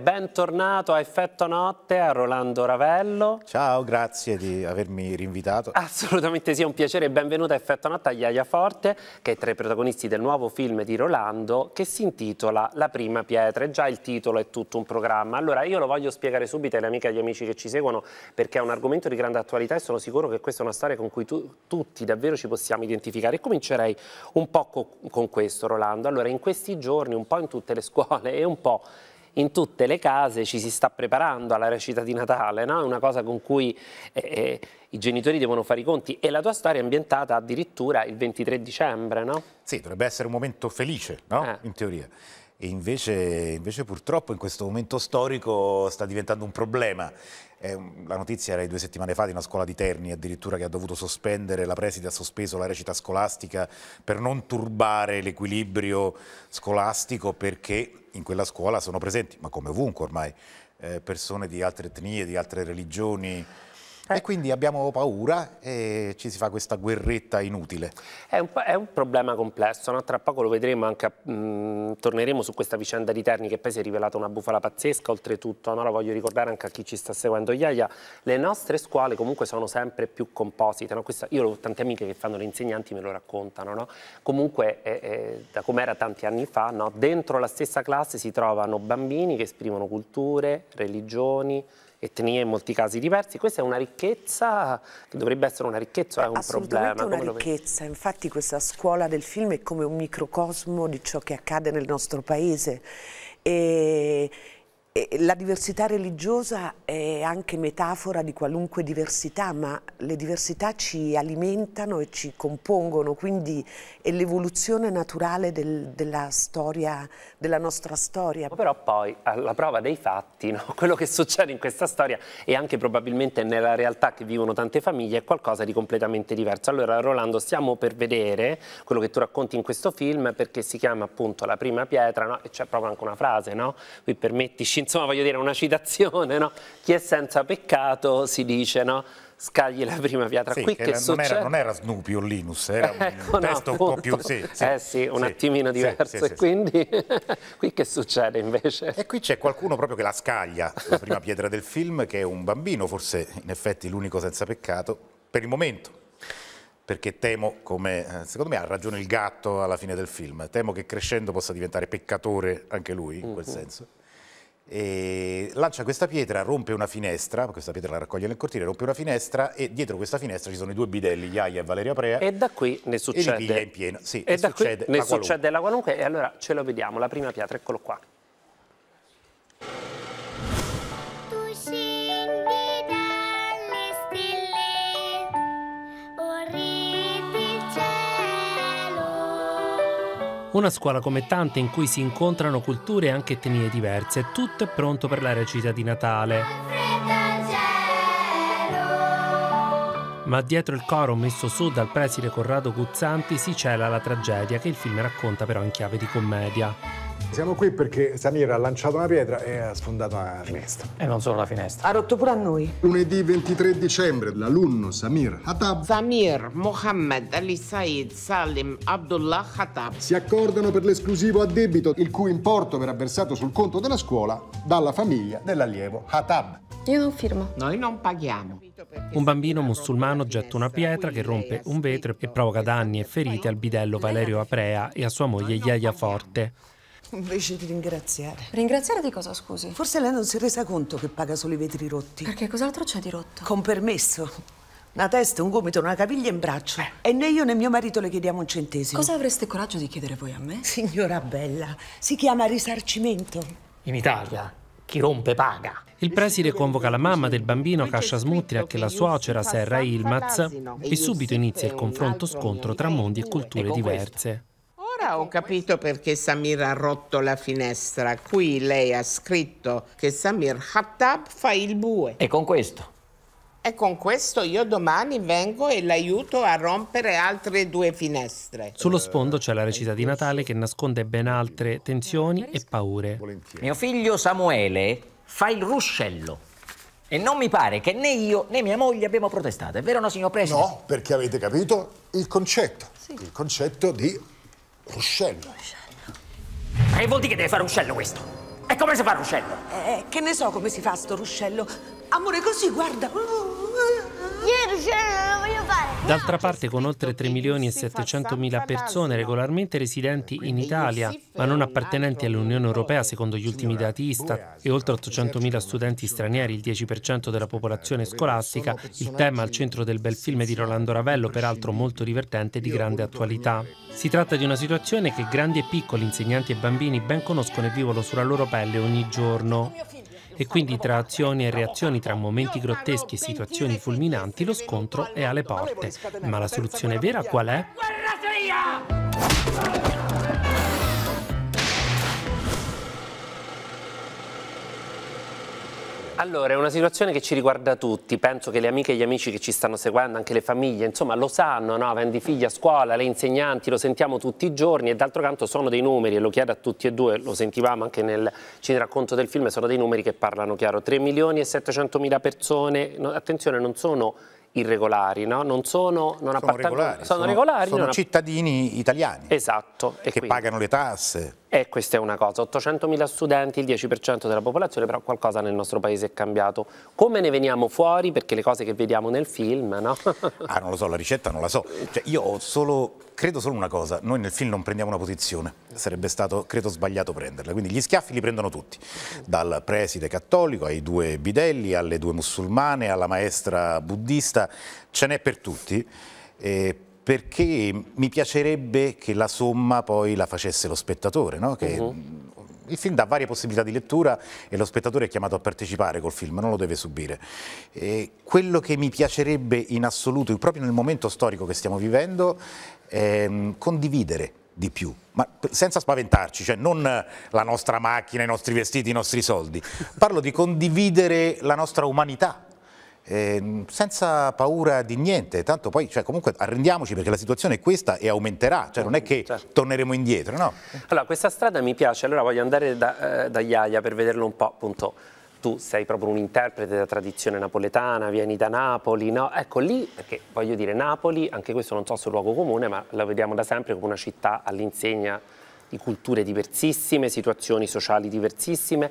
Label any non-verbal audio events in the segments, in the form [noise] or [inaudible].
Bentornato a Effetto Notte, a Rolando Ravello. Ciao, grazie di avermi rinvitato. Assolutamente sì, è un piacere e benvenuto a Effetto Notte a Iaia Forte, che è tra i protagonisti del nuovo film di Rolando, che si intitola La prima pietra. E già il titolo è tutto un programma. Allora, io lo voglio spiegare subito alle amiche e agli amici che ci seguono, perché è un argomento di grande attualità e sono sicuro che questa è una storia con cui tu, tutti davvero ci possiamo identificare. E comincerei un po' co con questo, Rolando. Allora, in questi giorni, un po' in tutte le scuole [laughs] e un po' in tutte le case ci si sta preparando alla recita di Natale, no? una cosa con cui eh, eh, i genitori devono fare i conti e la tua storia è ambientata addirittura il 23 dicembre, no? Sì, dovrebbe essere un momento felice, no? Eh. In teoria e invece, invece, purtroppo in questo momento storico sta diventando un problema. Eh, la notizia era di due settimane fa di una scuola di Terni addirittura che ha dovuto sospendere, la preside ha sospeso la recita scolastica per non turbare l'equilibrio scolastico perché in quella scuola sono presenti, ma come ovunque ormai, eh, persone di altre etnie, di altre religioni, eh. E quindi abbiamo paura e ci si fa questa guerretta inutile. È un, è un problema complesso, no? tra poco lo vedremo, anche a, mh, mm, torneremo su questa vicenda di Terni che poi si è rivelata una bufala pazzesca, oltretutto no? la voglio ricordare anche a chi ci sta seguendo, Iaia, le nostre scuole comunque sono sempre più composite, no? questa, io ho tante amiche che fanno le insegnanti me lo raccontano, comunque eh, eh, da com'era tanti anni fa, dentro la stessa classe si trovano bambini che esprimono culture, religioni, etnie in molti casi diversi. Questa è una ricchezza che dovrebbe essere una ricchezza, è un problema. È una come ricchezza, lo... infatti questa scuola del film è come un microcosmo di ciò che accade nel nostro paese. E la diversità religiosa è anche metafora di qualunque diversità, ma le diversità ci alimentano e ci compongono, quindi è l'evoluzione naturale del, della, storia, della nostra storia. Però poi, alla prova dei fatti, no? [laughs] quello che succede in questa storia e anche probabilmente nella realtà che vivono tante famiglie è qualcosa di completamente diverso. Allora, Rolando, stiamo per vedere quello che tu racconti in questo film perché si chiama appunto La prima pietra no? e c'è proprio anche una frase, no? Qui permettici insomma voglio dire una citazione, no? chi è senza peccato si dice, no? scagli la prima pietra. Sì, Qui che, succede? non, era, non, era, Snoopy o Linus, era un [laughs] ecco, testo no, un po' più... Sì, sì, eh sì, un attimino diverso. e quindi [laughs] qui che succede invece? E qui c'è qualcuno proprio che la scaglia, la prima pietra del film, che è un bambino, forse in effetti l'unico senza peccato, per il momento. Perché temo, come eh, secondo me ha ragione il gatto alla fine del film, temo che crescendo possa diventare peccatore anche lui, in quel mm -hmm. senso lancia questa pietra, rompe una finestra, questa pietra la raccoglie nel cortile, rompe una finestra e dietro questa finestra ci sono i due bidelli, Iaia e Valeria Prea. E da qui ne succede. E li piglia in pieno, sì, e, e da succede qui ne qualunque. succede la qualunque e allora ce lo vediamo, la prima pietra, eccolo qua. Una scuola come tante in cui si incontrano culture e anche etnie diverse, tutto è pronto per la recita di Natale. Ma dietro il coro messo su dal preside Corrado Guzzanti si cela la tragedia che il film racconta però in chiave di commedia. Siamo qui perché Samir ha lanciato una pietra e ha sfondato la finestra. E non solo la finestra. Ha rotto pure a noi. Lunedì 23 dicembre l'alunno Samir Hatab. Samir Mohammed Ali Said Salim Abdullah Hatab. Si accordano per l'esclusivo a debito, il cui importo verrà versato sul conto della scuola dalla famiglia dell'allievo Hatab. Io non firmo. Noi non paghiamo. Un bambino musulmano getta una pietra che rompe un vetro e provoca danni e ferite al bidello Valerio Aprea e a sua moglie Yaya Forte. Invece di ringraziare. Ringraziare di cosa, scusi? Forse lei non si è resa conto che paga solo i vetri rotti. Perché cos'altro c'è di rotto? Con permesso. Una testa, un gomito, una caviglia in braccio. Eh. E né io né mio marito le chiediamo un centesimo. Cosa avreste coraggio di chiedere voi a me? Signora Bella, si chiama risarcimento. In Italia, chi rompe paga. Il preside convoca la mamma del bambino Cascia Smutria che la suocera Serra Ilmaz e subito inizia il confronto scontro tra mondi e culture diverse. Ora ho capito perché Samir ha rotto la finestra. Qui lei ha scritto che Samir Khattab fa il bue. E con questo? E con questo io domani vengo e l'aiuto a rompere altre due finestre. Sullo eh, sfondo c'è la recita di eh, Natale che nasconde ben altre tensioni e paure. Volentieri. Mio figlio Samuele fa il ruscello. E non mi pare che né io né mia moglie abbiamo protestato, è vero no signor Presidente? No, perché avete capito il concetto, sì. il concetto di Ruscello. Ruscello. E vuol dire che deve fare ruscello questo? E come si fa ruscello? Eh, eh che ne so come si fa sto ruscello. Amore, così, guarda. Uh. D'altra parte, con oltre 3 milioni e 700 mila persone regolarmente residenti in Italia, ma non appartenenti all'Unione Europea secondo gli ultimi dati Istat, e oltre 800 mila studenti stranieri, il 10% della popolazione scolastica, il tema al centro del bel film di Rolando Ravello, peraltro molto divertente e di grande attualità. Si tratta di una situazione che grandi e piccoli, insegnanti e bambini ben conoscono e vivono sulla loro pelle ogni giorno e quindi tra azioni e reazioni, tra momenti grotteschi e situazioni fulminanti, lo scontro è alle porte. Ma la soluzione vera qual è? Guerra fria! Allora, è una situazione che ci riguarda tutti, penso che le amiche e gli amici che ci stanno seguendo, anche le famiglie, insomma lo sanno, no? avendo i figli a scuola, le insegnanti, lo sentiamo tutti i giorni e d'altro canto sono dei numeri, e lo chiedo a tutti e due, lo sentivamo anche nel, racconto del film, sono dei numeri che parlano chiaro, 3 milioni e 700 mila persone, no, attenzione non sono irregolari, no? non sono, non sono regolari, sono, sono, regolari, sono cittadini italiani esatto, che quindi? pagano le tasse. E questa è una cosa, 800.000 studenti, il 10% della popolazione, però qualcosa nel nostro paese è cambiato. Come ne veniamo fuori? Perché le cose che vediamo nel film, no? [laughs] ah, non lo so, la ricetta non la so. Cioè, io solo, credo solo una cosa, noi nel film non prendiamo una posizione, sarebbe stato, credo, sbagliato prenderla. Quindi gli schiaffi li prendono tutti, dal preside cattolico ai due bidelli, alle due musulmane, alla maestra buddista, ce n'è per tutti. E perché mi piacerebbe che la somma poi la facesse lo spettatore, no? che uh -huh il film dà varie possibilità di lettura e lo spettatore è chiamato a partecipare col film, non lo deve subire. E quello che mi piacerebbe in assoluto, proprio nel momento storico che stiamo vivendo, è mm, condividere di più, ma senza spaventarci, cioè non la nostra macchina, i nostri vestiti, i nostri soldi. Parlo di condividere la nostra umanità eh, senza paura di niente, tanto poi cioè, comunque arrendiamoci perché la situazione è questa e aumenterà, cioè non è che certo, certo. torneremo indietro. No? Allora questa strada mi piace, allora voglio andare da, eh, da Iaia per vederlo un po' appunto tu sei proprio un interprete della tradizione napoletana, vieni da Napoli, no? Ecco lì, perché voglio dire Napoli, anche questo non so se è un luogo comune, ma la vediamo da sempre come una città all'insegna di culture diversissime, situazioni sociali diversissime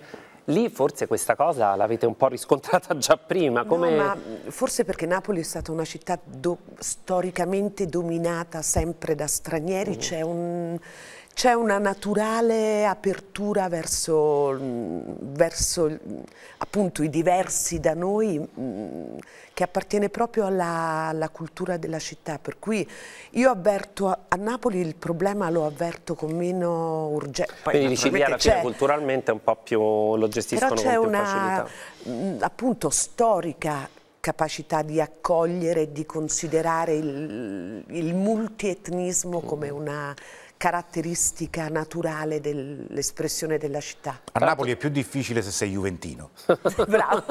Lì forse questa cosa l'avete un po' riscontrata già prima. Come... No, forse perché Napoli è stata una città do storicamente dominata sempre da stranieri, mm. c'è un c'è una naturale apertura verso, mm, verso mm, appunto, i diversi da noi mm, che appartiene proprio alla, alla, cultura della città, per cui io avverto a, a Napoli il problema lo avverto con meno urgenza. Quindi dici che alla fine culturalmente un po' più lo gestiscono però con più una, facilità. Mh, appunto storica capacità di accogliere e di considerare il, il multietnismo come una caratteristica naturale dell'espressione della città. A Napoli è più difficile se sei juventino. [laughs] Bravo.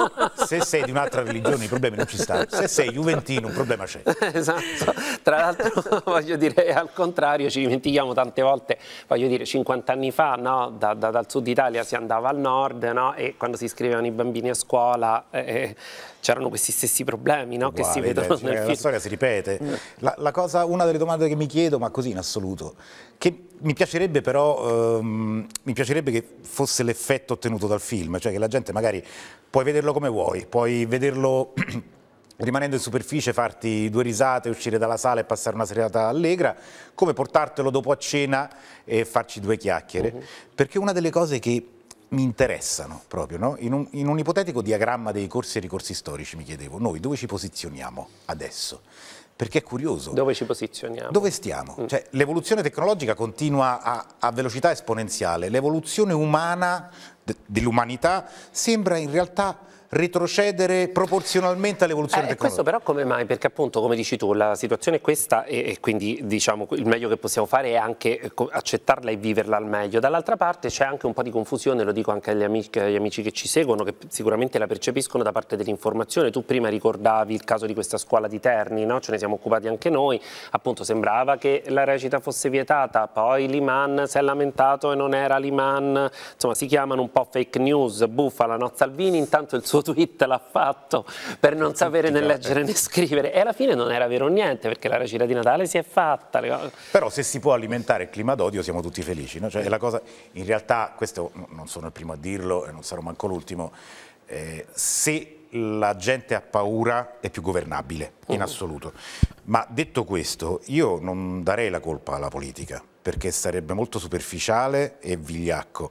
Se sei di un'altra religione i problemi non ci stanno. Se sei juventino un problema c'è. Esatto. Tra l'altro [laughs] voglio dire al contrario ci dimentichiamo tante volte, voglio dire 50 anni fa no? da, da, dal sud Italia si andava al nord no? e quando si iscrivevano i bambini a scuola eh, eh c'erano questi stessi problemi no? Uguale, che si vedono beh, nel La film. storia si ripete. Mm. La, la cosa, una delle domande che mi chiedo, ma così in assoluto, che mi piacerebbe però, ehm, mi piacerebbe che fosse l'effetto ottenuto dal film, cioè che la gente magari puoi vederlo come vuoi, puoi vederlo... [clears throat] rimanendo in superficie, farti due risate, uscire dalla sala e passare una serata allegra, come portartelo dopo a cena e farci due chiacchiere. Uh mm-hmm. -huh. Perché una delle cose che mi interessano proprio, no? in, un, in, un, ipotetico diagramma dei corsi e ricorsi storici mi chiedevo, noi dove ci posizioniamo adesso? Perché è curioso. Dove ci posizioniamo? Dove stiamo? Mm. Cioè, l'evoluzione tecnologica continua a, a velocità esponenziale, l'evoluzione umana dell'umanità sembra in realtà retrocedere proporzionalmente all'evoluzione eh, tecnologica. Questo però come mai? Perché appunto come dici tu la situazione è questa e, e quindi diciamo il meglio che possiamo fare è anche eh, accettarla e viverla al meglio. Dall'altra parte c'è anche un po' di confusione, lo dico anche agli amici, agli amici che ci seguono, che sicuramente la percepiscono da parte dell'informazione. Tu prima ricordavi il caso di questa scuola di Terni, no? ce ne siamo occupati anche noi, appunto sembrava che la recita fosse vietata, poi Liman si è lamentato e non era Liman, insomma si chiamano un po' fake news, buffa la nozza Alvini, intanto il suo suo tweet l'ha fatto per non sapere né leggere né scrivere e alla fine non era vero niente perché la recita di Natale si è fatta. Però se si può alimentare il clima d'odio siamo tutti felici, no? cioè, cosa, in realtà, questo non sono il primo a dirlo e non sarò manco l'ultimo, eh, se la gente ha paura è più governabile, in mm. assoluto. Ma detto questo, io non darei la colpa alla politica, perché sarebbe molto superficiale e vigliacco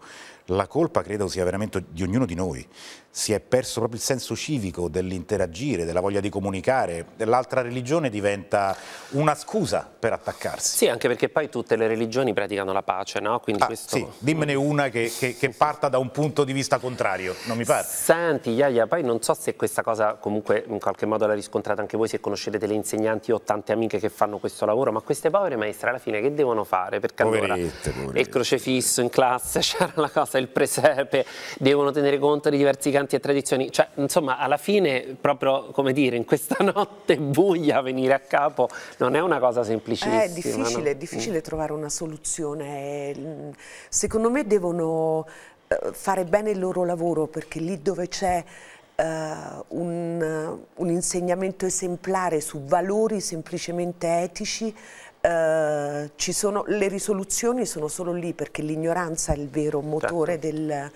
la colpa credo sia veramente di ognuno di noi. Si è perso proprio il senso civico dell'interagire, della voglia di comunicare. L'altra religione diventa una scusa per attaccarsi. Sì, anche perché poi tutte le religioni praticano la pace, no? Quindi ah, questo... Sì, dimmene una che, che, che, parta da un punto di vista contrario, non mi pare. Senti, Iaia, poi non so se questa cosa comunque in qualche modo l'ha riscontrata anche voi, se conoscete delle insegnanti o tante amiche che fanno questo lavoro, ma queste povere maestre alla fine che devono fare? Perché poverette, allora poverette, il crocefisso in classe, [laughs] c'era la cosa piazza, il presepe, devono tenere conto di diversi canti e tradizioni. Cioè, insomma, alla fine, proprio come dire, in questa [laughs] notte buia venire a capo non è una cosa semplicissima. È eh, difficile, no? è difficile mm. trovare una soluzione. Secondo me devono eh, fare bene il loro lavoro perché lì dove c'è Uh, un, un, insegnamento esemplare su valori semplicemente etici eh, ci sono, le risoluzioni sono solo lì perché l'ignoranza è il vero motore certo. del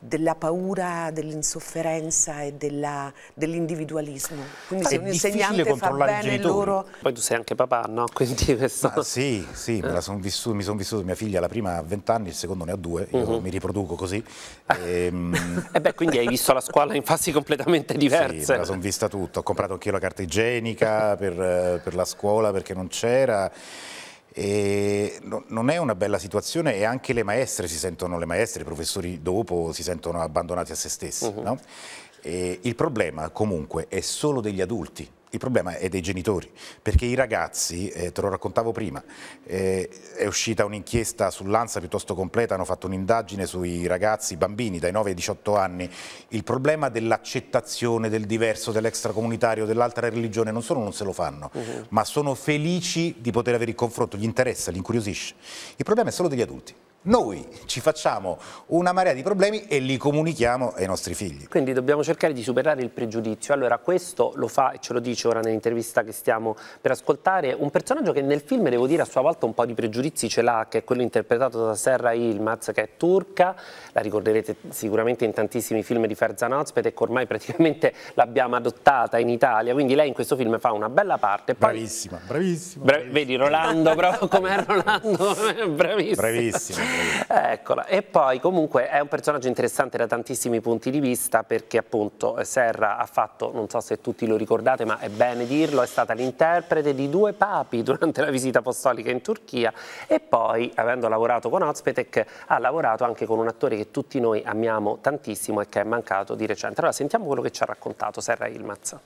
della paura, dell'insofferenza e dell'individualismo. Dell Quindi se è un insegnante fa bene loro... Poi tu sei anche papà, no? [laughs] Quindi questo... ah, sì, sì, eh. son vissuto, mi sono vissuto mia figlia, la prima a 20 anni, il secondo ne ha due, io uh mhm. -huh. mi riproduco così. Ah. e, ehm. [laughs] eh beh, quindi hai visto la scuola in fasi completamente diverse. Sì, me la sono vista tutta, ho comprato anche io la carta igienica per, per la scuola perché non c'era. E non è una bella situazione e anche le maestre si sentono, le maestre, i professori dopo si sentono abbandonati a se stessi. Uh mhm. -huh. no? il problema comunque è solo degli adulti, il problema è dei genitori, perché i ragazzi, eh, te lo raccontavo prima, eh, è uscita un'inchiesta sull'ANSA piuttosto completa, hanno fatto un'indagine sui ragazzi bambini dai 9 ai 18 anni, il problema dell'accettazione del diverso, dell'extracomunitario, dell'altra religione, non solo non se lo fanno, uh mhm. -huh. ma sono felici di poter avere il confronto, gli interessa, li incuriosisce. Il problema è solo degli adulti noi ci facciamo una marea di problemi e li comunichiamo ai nostri figli. Quindi dobbiamo cercare di superare il pregiudizio. Allora questo lo fa, e ce lo dice ora nell'intervista che stiamo per ascoltare, un personaggio che nel film, devo dire, a sua volta un po' di pregiudizi ce l'ha, che è quello interpretato da Serra Ilmaz, che è turca, la ricorderete sicuramente in tantissimi film di Ferzan Ozpet e che ormai praticamente l'abbiamo adottata in Italia, quindi lei in questo film fa una bella parte. Poi... Bravissima, bravissima, bravissima. Vedi Rolando, proprio com'è Rolando, [laughs] bravissima. bravissima. Eh, eccola. E poi comunque è un personaggio interessante da tantissimi punti di vista perché appunto Serra ha fatto, non so se tutti lo ricordate, ma è bene dirlo, è stata l'interprete di due papi [laughs] durante la visita apostolica in Turchia e poi, avendo lavorato con Ozpetek, ha lavorato anche con un attore che tutti noi amiamo tantissimo e che è mancato di recente. Allora sentiamo quello che ci ha raccontato Serra Ilmaz.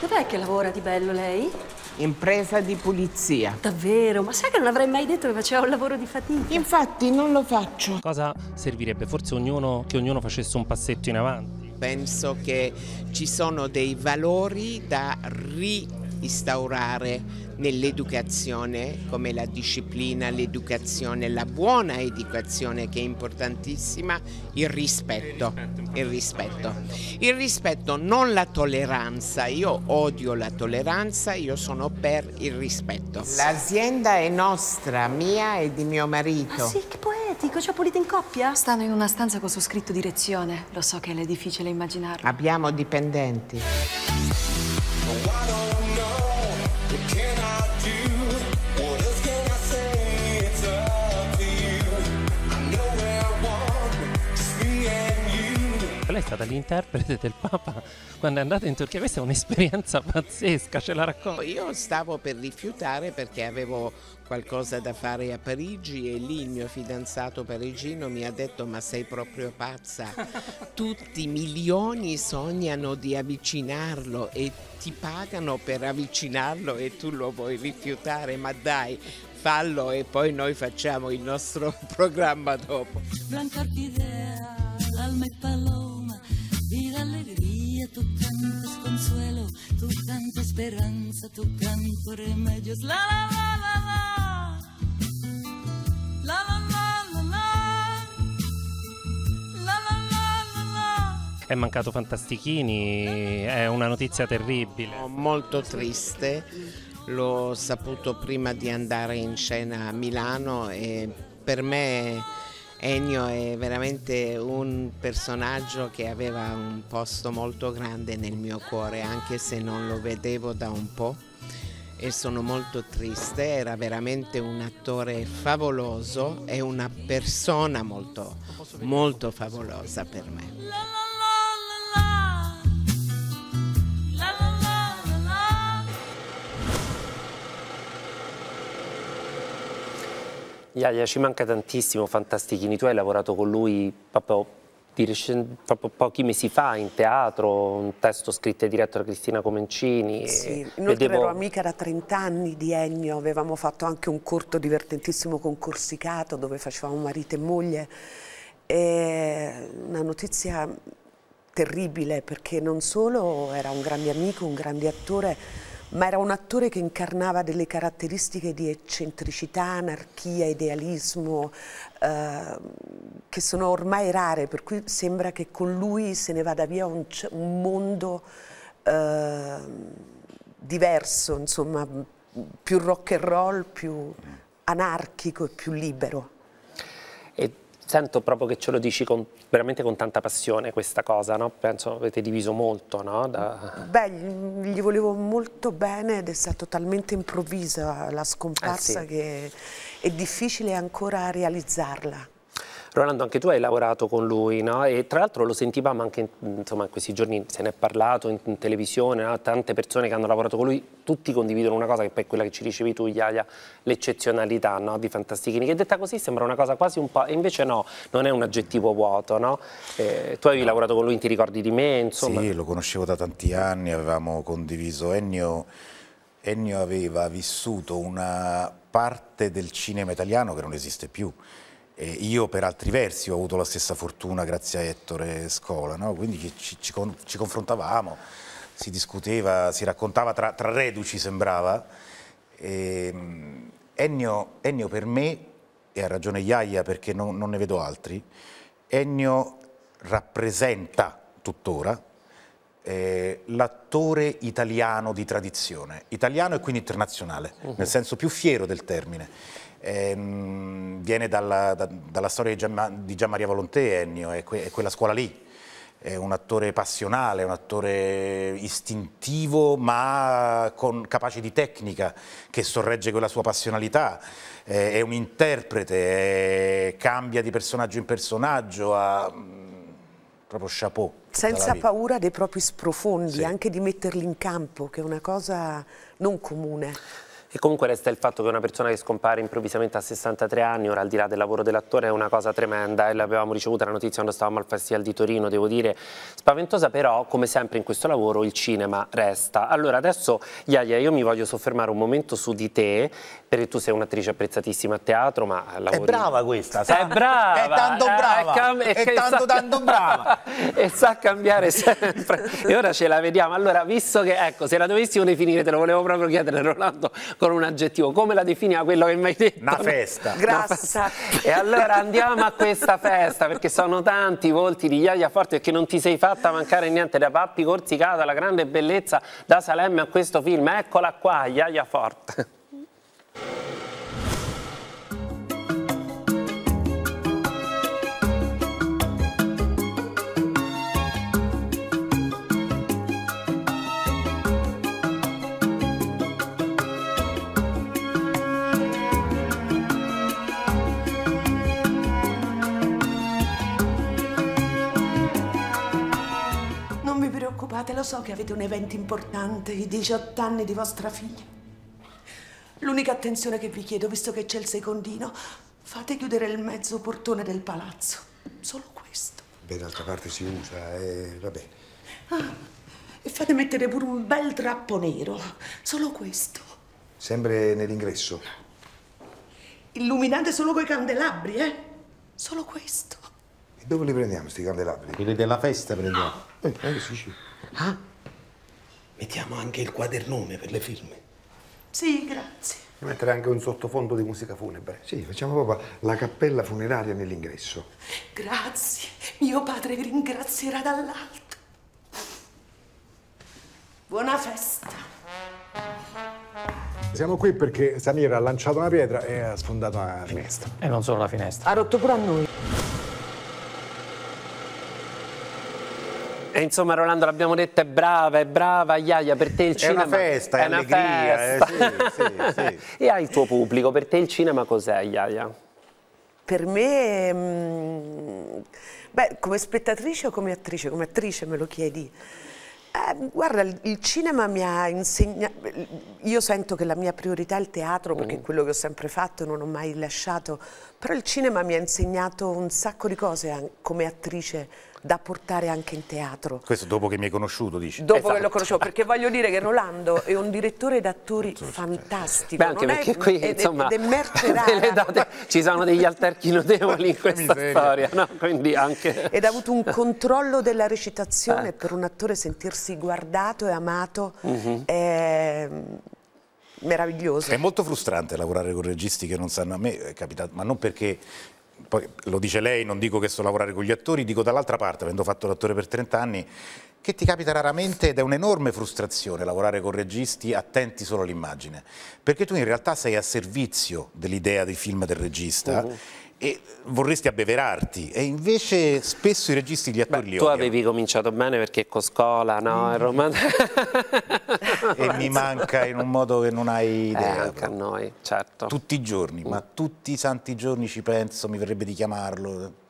Dov'è che lavora di bello lei? impresa di pulizia. Davvero? Ma sai che non avrei mai detto che faceva un lavoro di fatica? Infatti non lo faccio. Cosa servirebbe? Forse ognuno, che ognuno facesse un passetto in avanti. Penso che ci sono dei valori da riconoscere instaurare nell'educazione come la disciplina, l'educazione, la buona educazione che è importantissima, il rispetto, il rispetto. Il rispetto, non la tolleranza, io odio la tolleranza, io sono per il rispetto. L'azienda è nostra, mia e di mio marito. Ah, sì, che poetico, ci ha pulito in coppia? Stanno in una stanza con su scritto direzione, lo so che è difficile immaginarlo. Abbiamo dipendenti. è stata l'interprete del Papa quando è andata in Turchia. Questa è un'esperienza [laughs] pazzesca, ce la racconto. Io stavo per rifiutare perché avevo qualcosa da fare a Parigi e lì il mio fidanzato parigino mi ha detto ma sei proprio pazza, [laughs] tutti milioni sognano di avvicinarlo e ti pagano per avvicinarlo e tu lo vuoi rifiutare, ma dai, fallo e poi noi facciamo il nostro [laughs] programma dopo. Blanca tu canto sconsuelo, tu canto speranza, tu canto remedios. La la la la la. La la la la la. La la la la la. È mancato Fantastichini, è una notizia terribile. Oh, molto triste. L'ho saputo prima di andare in scena a Milano e per me Ennio è veramente un personaggio che aveva un posto molto grande nel mio cuore, anche se non lo vedevo da un po' e sono molto triste, era veramente un attore favoloso e una persona molto, molto favolosa per me. Iaia ci manca tantissimo, fantastichini. Tu hai lavorato con lui proprio, proprio pochi mesi fa in teatro, un testo scritto e diretto da Cristina Comencini. Sì, noi vedevo... ero amica da 30 anni di Ennio, avevamo fatto anche un corto divertentissimo con Corsicato dove facevamo marito e moglie. E una notizia terribile perché non solo era un grande amico, un grande attore, ma era un attore che incarnava delle caratteristiche di eccentricità, anarchia, idealismo, eh, che sono ormai rare, per cui sembra che con lui se ne vada via un, un mondo eh, diverso, insomma, più rock and roll, più mm. anarchico e più libero. E sento proprio che ce lo dici con, veramente con tanta passione questa cosa, no? penso avete diviso molto. No? Da... Beh, gli volevo molto bene ed è stata talmente improvvisa la scomparsa eh sì. che è difficile ancora realizzarla. Rolando, anche tu hai lavorato con lui, no? E tra l'altro lo sentivamo anche insomma, in questi giorni, se ne è parlato in, in televisione, no? tante persone che hanno lavorato con lui, tutti condividono una cosa che poi è quella che ci ricevi tu, Iaia, l'eccezionalità no? di Fantastichini, che detta così sembra una cosa quasi un po', e invece no, non è un aggettivo vuoto, no? Eh, tu avevi lavorato con lui, ti ricordi di me, insomma? Sì, lo conoscevo da tanti anni, avevamo condiviso Ennio... Ennio aveva vissuto una parte del cinema italiano che non esiste più e io per altri versi ho avuto la stessa fortuna grazie a Ettore Scola, no? quindi ci, ci, con, ci, confrontavamo, si discuteva, si raccontava tra, tra reduci sembrava. E, ehm, Ennio, Ennio, per me, e ha ragione Iaia perché non, non ne vedo altri, Ennio rappresenta tuttora eh, l'attore italiano di tradizione, italiano e quindi internazionale, uh -huh. nel senso più fiero del termine ehm, viene dalla, da, dalla, storia di, Gian, di Volonté, Ennio, è, que, è quella scuola lì. È un attore passionale, un attore istintivo ma con, capace di tecnica che sorregge quella sua passionalità, è, è un interprete, è, cambia di personaggio in personaggio, ha, mm, proprio chapeau. Senza paura dei propri sprofondi, sì. anche di metterli in campo, che è una cosa non comune. E comunque resta il fatto che una persona che scompare improvvisamente a 63 anni, ora al di là del lavoro dell'attore, è una cosa tremenda e l'avevamo ricevuta la notizia quando stavamo al Festival di Torino, devo dire spaventosa, però come sempre in questo lavoro il cinema resta. Allora adesso Iaia, io mi voglio soffermare un momento su di te, perché tu sei un'attrice apprezzatissima a teatro, ma lavori... È brava questa, sa? È brava! [laughs] Eh, eh, è eh, tanto brava! È, è, è tanto sa... tanto brava! e sa cambiare sempre. E ora ce la vediamo. Allora, visto che, ecco, se la dovessimo definire, te lo volevo proprio chiedere, Rolando, con un aggettivo. Come la definiva quello che mi hai detto? Una festa. Grassa. E allora andiamo a questa festa, perché sono tanti i volti di Iaia Forte, perché non ti sei fatta mancare niente, da Pappi Corsicata, la grande bellezza da Salemme a questo film. Eccola qua, Iaia Forte. scusate, lo so che avete un evento importante, i 18 anni di vostra figlia. L'unica attenzione che vi chiedo, visto che c'è il secondino, fate chiudere il mezzo portone del palazzo. Solo questo. Beh, d'altra parte si usa, eh, va bene. Ah, e fate mettere pure un bel drappo nero. Solo questo. Sempre nell'ingresso. Illuminate solo coi candelabri, eh? Solo questo. E dove li prendiamo, sti candelabri? Quelli della festa prendiamo. No. Eh, eh, sì, sì. Ah, mettiamo anche il quadernone per le firme. Sì, grazie. E mettere anche un sottofondo di musica funebre. Sì, facciamo proprio la cappella funeraria nell'ingresso. Grazie, mio padre vi ringrazierà dall'alto. Buona festa. Siamo qui perché Samir ha lanciato una pietra e ha sfondato la finestra. E non solo la finestra. Ha rotto pure a noi. E insomma Rolando l'abbiamo detto è brava, è brava Iaia, per te il cinema è una festa, è, è una eh, festa. Eh, sì, sì, [laughs] e hai il tuo pubblico, per te il cinema cos'è Iaia? Per me, mh, mm, beh, come spettatrice o come attrice? Come attrice me lo chiedi. Eh, guarda, il cinema mi ha insegnato, io sento che la mia priorità è il teatro perché mm. è quello che ho sempre fatto, e non ho mai lasciato, però il cinema mi ha insegnato un sacco di cose come attrice da portare anche in teatro. Questo dopo che mi hai conosciuto, dici? Dopo esatto. che l'ho conosciuto, perché voglio dire che Rolando è un direttore d'attori certo. fantastico. Beh, anche non perché è, qui, insomma, ed, ed [laughs] date, ci sono degli alterchi notevoli in [laughs] questa storia, no? Quindi anche... Ed ha avuto un [laughs] controllo della recitazione, eh. per un attore sentirsi guardato e amato mm -hmm. è meraviglioso. È molto frustrante lavorare con registi che non sanno a me, è capitato, ma non perché poi lo dice lei, non dico che so lavorare con gli attori, dico dall'altra parte, avendo fatto l'attore per 30 anni, che ti capita raramente ed è un'enorme frustrazione lavorare con registi attenti solo all'immagine, perché tu in realtà sei a servizio dell'idea dei film del regista. Uh -huh e vorresti abbeverarti e invece spesso i registi gli attori Beh, li tu odiano. avevi cominciato bene perché Coscola no? Mm. Roma... [laughs] e mi manca in un modo che non hai eh, idea eh, anche a noi, certo tutti i giorni, ma mm. tutti i santi giorni ci penso mi verrebbe di chiamarlo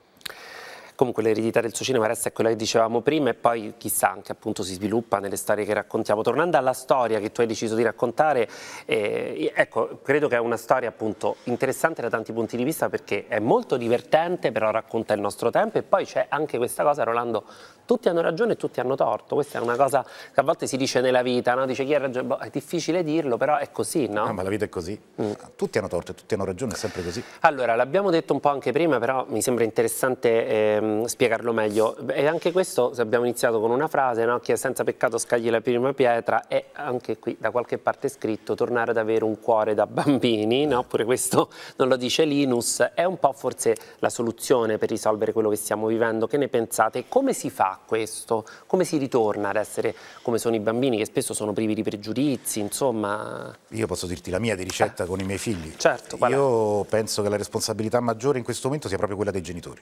comunque l'eredità del suo cinema resta quella che dicevamo prima e poi chissà anche appunto si sviluppa nelle storie che raccontiamo. Tornando alla storia che tu hai deciso di raccontare, eh, ecco, credo che è una storia appunto interessante da tanti punti di vista perché è molto divertente, però racconta il nostro tempo e poi c'è anche questa cosa, Rolando, tutti hanno ragione e tutti hanno torto. Questa è una cosa che a volte si dice nella vita, no? dice chi ha ragione, boh, è difficile dirlo, però è così, no? no ah, ma la vita è così, mm. tutti hanno torto e tutti hanno ragione, è sempre così. Allora, l'abbiamo detto un po' anche prima, però mi sembra interessante ehm, spiegarlo meglio. E anche questo, abbiamo iniziato con una frase, no? è senza peccato scagli la prima pietra, è anche qui da qualche parte scritto tornare ad avere un cuore da bambini, no? pure questo non lo dice Linus, è un po' forse la soluzione per risolvere quello che stiamo vivendo, che ne pensate? Come si fa questo? Come si ritorna ad essere come sono i bambini che spesso sono privi di pregiudizi, insomma? Io posso dirti la mia di ricetta eh. con i miei figli. Certo. Io penso che la responsabilità maggiore in questo momento sia proprio quella dei genitori.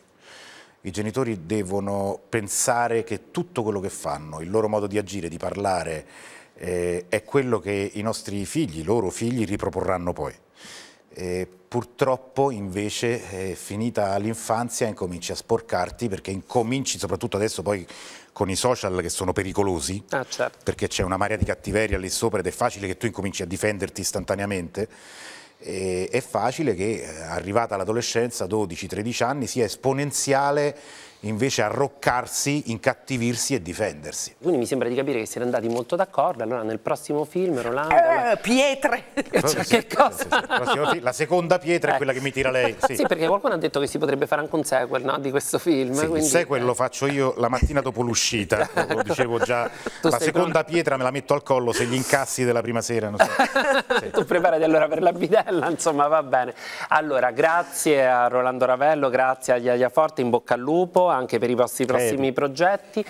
I genitori devono pensare che tutto quello che fanno, il loro modo di agire, di parlare, eh, è quello che i nostri figli, i loro figli, riproporranno poi. E purtroppo invece finita l'infanzia incominci a sporcarti perché incominci soprattutto adesso poi con i social che sono pericolosi ah, certo. perché c'è una marea di cattiveria lì sopra ed è facile che tu incominci a difenderti istantaneamente e è facile che eh, arrivata l'adolescenza 12-13 anni sia esponenziale invece arroccarsi, incattivirsi e difendersi. Quindi mi sembra di capire che siete andati molto d'accordo, allora nel prossimo film Rolando... Eh, Pietre! [laughs] Cioè, che cosa? La seconda pietra eh. è quella che mi tira lei. Sì. sì. perché qualcuno ha detto che si potrebbe fare anche un sequel no, di questo film. Sì, quindi... Il sequel lo faccio io la mattina dopo l'uscita, lo dicevo già. [laughs] Tu la seconda pronto? pietra me la metto al collo se gli incassi della prima sera. So. [laughs] Sì. tu preparati allora per la bidella, insomma va bene. Allora, grazie a Rolando Ravello, grazie a Iaia Forte, in bocca al lupo anche per i vostri prossimi Credi. progetti.